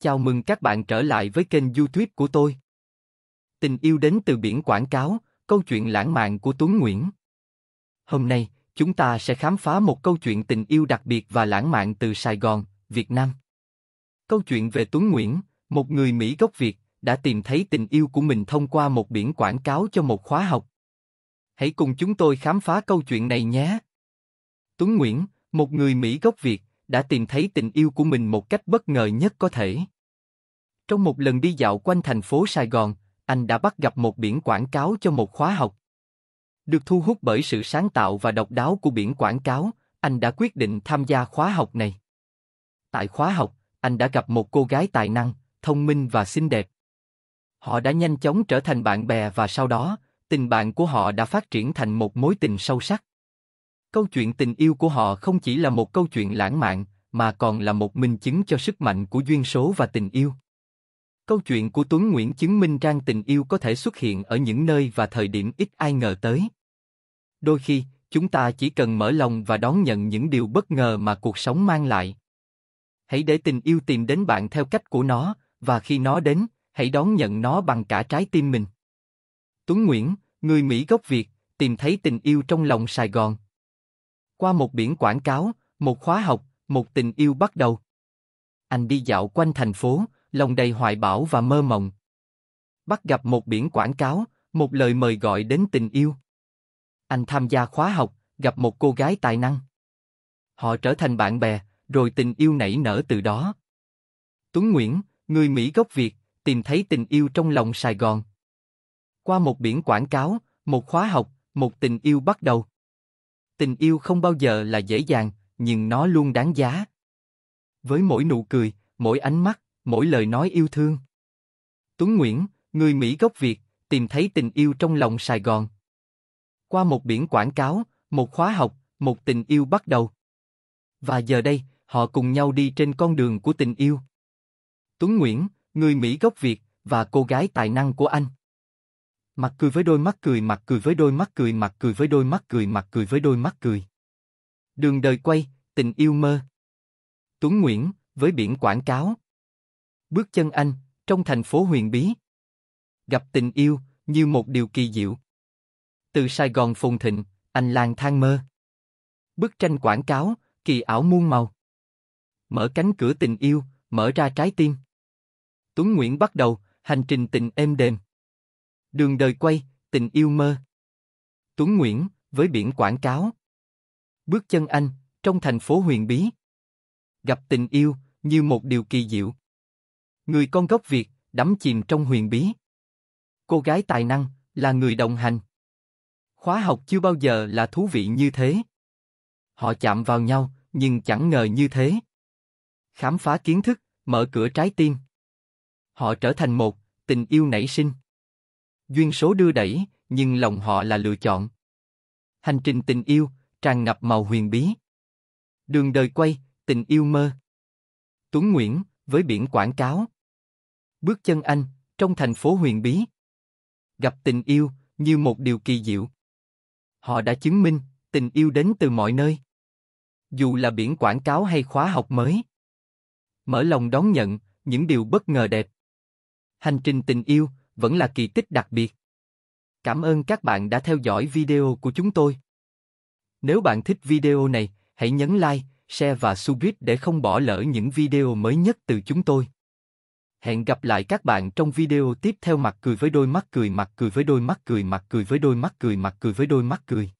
Chào mừng các bạn trở lại với kênh YouTube của tôi. Tình yêu đến từ biển quảng cáo, câu chuyện lãng mạn của Tuấn Nguyễn. Hôm nay, chúng ta sẽ khám phá một câu chuyện tình yêu đặc biệt và lãng mạn từ Sài Gòn, Việt Nam. Câu chuyện về Tuấn Nguyễn, một người Mỹ gốc Việt, đã tìm thấy tình yêu của mình thông qua một biển quảng cáo cho một khóa học. Hãy cùng chúng tôi khám phá câu chuyện này nhé. Tuấn Nguyễn, một người Mỹ gốc Việt, đã tìm thấy tình yêu của mình một cách bất ngờ nhất có thể. Trong một lần đi dạo quanh thành phố Sài Gòn, anh đã bắt gặp một biển quảng cáo cho một khóa học. Được thu hút bởi sự sáng tạo và độc đáo của biển quảng cáo, anh đã quyết định tham gia khóa học này. Tại khóa học, anh đã gặp một cô gái tài năng, thông minh và xinh đẹp. Họ đã nhanh chóng trở thành bạn bè và sau đó, tình bạn của họ đã phát triển thành một mối tình sâu sắc. Câu chuyện tình yêu của họ không chỉ là một câu chuyện lãng mạn, mà còn là một minh chứng cho sức mạnh của duyên số và tình yêu. Câu chuyện của Tuấn Nguyễn chứng minh rằng tình yêu có thể xuất hiện ở những nơi và thời điểm ít ai ngờ tới. Đôi khi, chúng ta chỉ cần mở lòng và đón nhận những điều bất ngờ mà cuộc sống mang lại. Hãy để tình yêu tìm đến bạn theo cách của nó, và khi nó đến, hãy đón nhận nó bằng cả trái tim mình. Tuấn Nguyễn, người Mỹ gốc Việt, tìm thấy tình yêu trong lòng Sài Gòn, qua một biển quảng cáo, một khóa học, một tình yêu bắt đầu. Anh đi dạo quanh thành phố, lòng đầy hoài bão và mơ mộng. Bắt gặp một biển quảng cáo, một lời mời gọi đến tình yêu. Anh tham gia khóa học, gặp một cô gái tài năng. Họ trở thành bạn bè, rồi tình yêu nảy nở từ đó. Tuấn Nguyễn, người Mỹ gốc Việt, tìm thấy tình yêu trong lòng Sài Gòn. Qua một biển quảng cáo, một khóa học, một tình yêu bắt đầu. Tình yêu không bao giờ là dễ dàng, nhưng nó luôn đáng giá. Với mỗi nụ cười, mỗi ánh mắt, mỗi lời nói yêu thương. Tuấn Nguyễn, người Mỹ gốc Việt, tìm thấy tình yêu trong lòng Sài Gòn. Qua một biển quảng cáo, một khóa học, một tình yêu bắt đầu. Và giờ đây, họ cùng nhau đi trên con đường của tình yêu. Tuấn Nguyễn, người Mỹ gốc Việt và cô gái tài năng của anh. Mặt cười với đôi mắt cười, mặt cười với đôi mắt cười, mặt cười với đôi mắt cười, mặt cười với đôi mắt cười. Đường đời quay, tình yêu mơ. Tuấn Nguyễn, với biển quảng cáo. Bước chân anh, trong thành phố huyền bí. Gặp tình yêu, như một điều kỳ diệu. Từ Sài Gòn phồn thịnh, anh lang thang mơ. Bức tranh quảng cáo, kỳ ảo muôn màu. Mở cánh cửa tình yêu, mở ra trái tim. Tuấn Nguyễn bắt đầu, hành trình tình êm đềm. Đường đời quay, tình yêu mơ. Tuấn Nguyễn, với biển quảng cáo. Bước chân anh, trong thành phố huyền bí. Gặp tình yêu, như một điều kỳ diệu. Người con gốc Việt, đắm chìm trong huyền bí. Cô gái tài năng, là người đồng hành. Khóa học chưa bao giờ là thú vị như thế. Họ chạm vào nhau, nhưng chẳng ngờ như thế. Khám phá kiến thức, mở cửa trái tim. Họ trở thành một, tình yêu nảy sinh duyên số đưa đẩy, nhưng lòng họ là lựa chọn. Hành trình tình yêu tràn ngập màu huyền bí. Đường đời quay, tình yêu mơ. Tuấn Nguyễn với biển quảng cáo. Bước chân anh trong thành phố huyền bí. Gặp tình yêu như một điều kỳ diệu. Họ đã chứng minh tình yêu đến từ mọi nơi. Dù là biển quảng cáo hay khóa học mới. Mở lòng đón nhận những điều bất ngờ đẹp. Hành trình tình yêu vẫn là kỳ tích đặc biệt. Cảm ơn các bạn đã theo dõi video của chúng tôi. Nếu bạn thích video này, hãy nhấn like, share và subscribe để không bỏ lỡ những video mới nhất từ chúng tôi. Hẹn gặp lại các bạn trong video tiếp theo mặt cười với đôi mắt cười mặt cười với đôi mắt cười mặt cười với đôi mắt cười mặt cười với đôi mắt cười.